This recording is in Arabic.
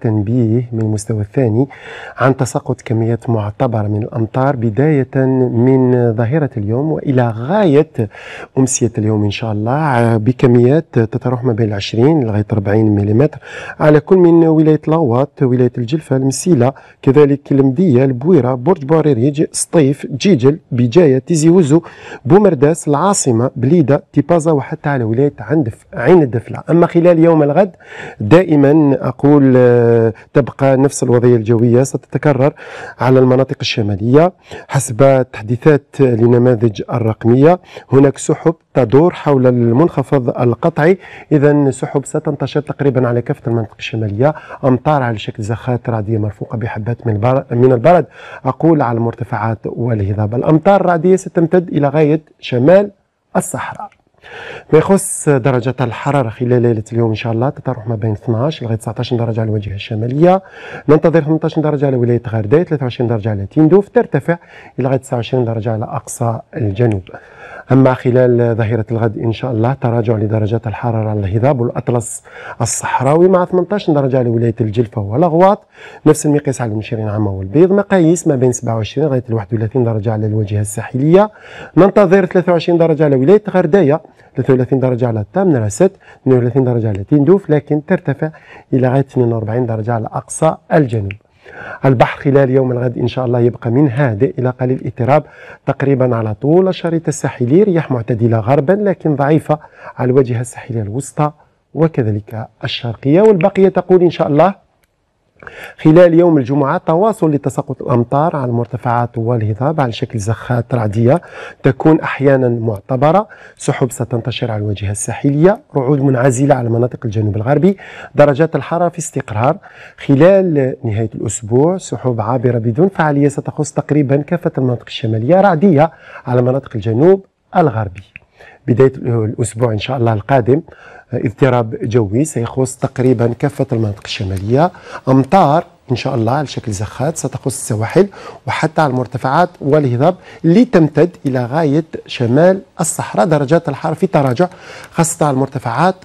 تنبيه من المستوى الثاني عن تساقط كميات معتبرة من الأمطار بداية من ظاهره اليوم وإلى غاية أمسية اليوم إن شاء الله بكميات تتراوح ما بين 20 لغاية 40 ملم على كل من ولاية لاوات ولاية الجلفة المسيلة كذلك المدية البويرة برج بوريريج سطيف جيجل بجاية تيزي وزو بومرداس العاصمة بليدة تيبازا وحتى على ولاية عندف عين الدفلة أما خلال يوم الغد دائما أقول تبقى نفس الوضعية الجوية ستتكرر على المناطق الشمالية حسب تحديثات لنماذج الرقمية هناك سحب تدور حول المنخفض القطعي إذا سحب ستنتشر تقريبا على كافة المناطق الشمالية أمطار على شكل زخات رعدية مرفوقة بحبات من من البرد أقول على المرتفعات والهضاب الأمطار الرعدية ستمتد إلى غاية شمال الصحراء ما يخص درجة الحرارة خلال ليلة اليوم إن شاء الله تتراوح ما بين 12 لغاية 19 درجة على الواجهة الشمالية ننتظر 18 درجة على ولاية غرداية 23 درجة على تندوف ترتفع إلى غاية 29 درجة على أقصى الجنوب أما خلال ظهيرة الغد إن شاء الله تراجع لدرجات الحرارة على الهضاب والأطلس الصحراوي مع 18 درجة على ولاية الجلفة والأغواط نفس المقياس على المشيرين عامة والبيض مقاييس ما بين 27 لغاية 31 درجة على الواجهة الساحلية ننتظر 23 درجة على ولاية غرداية 33 درجة على التامن راست 32 درجة على تندوف لكن ترتفع إلى غاية 42 درجة على أقصى الجنوب البحر خلال يوم الغد إن شاء الله يبقى من هادئ إلى قليل اضطراب تقريبا على طول الشريط الساحلي رياح معتدلة غربا لكن ضعيفة على الواجهة الساحلية الوسطى وكذلك الشرقية والبقية تقول إن شاء الله خلال يوم الجمعة تواصل لتساقط الأمطار على المرتفعات والهضاب على شكل زخات رعدية تكون أحيانا معتبرة سحب ستنتشر على الواجهة الساحلية رعود منعزلة على مناطق الجنوب الغربي درجات الحرارة في استقرار خلال نهاية الأسبوع سحب عابرة بدون فعالية ستخص تقريبا كافة المناطق الشمالية رعدية على مناطق الجنوب الغربي بداية الأسبوع إن شاء الله القادم آه، اضطراب جوي سيخص تقريبا كافة المناطق الشمالية أمطار إن شاء الله على شكل زخات ستخص السواحل وحتى على المرتفعات والهضاب اللي تمتد إلى غاية شمال الصحراء درجات الحرارة في تراجع خاصة على المرتفعات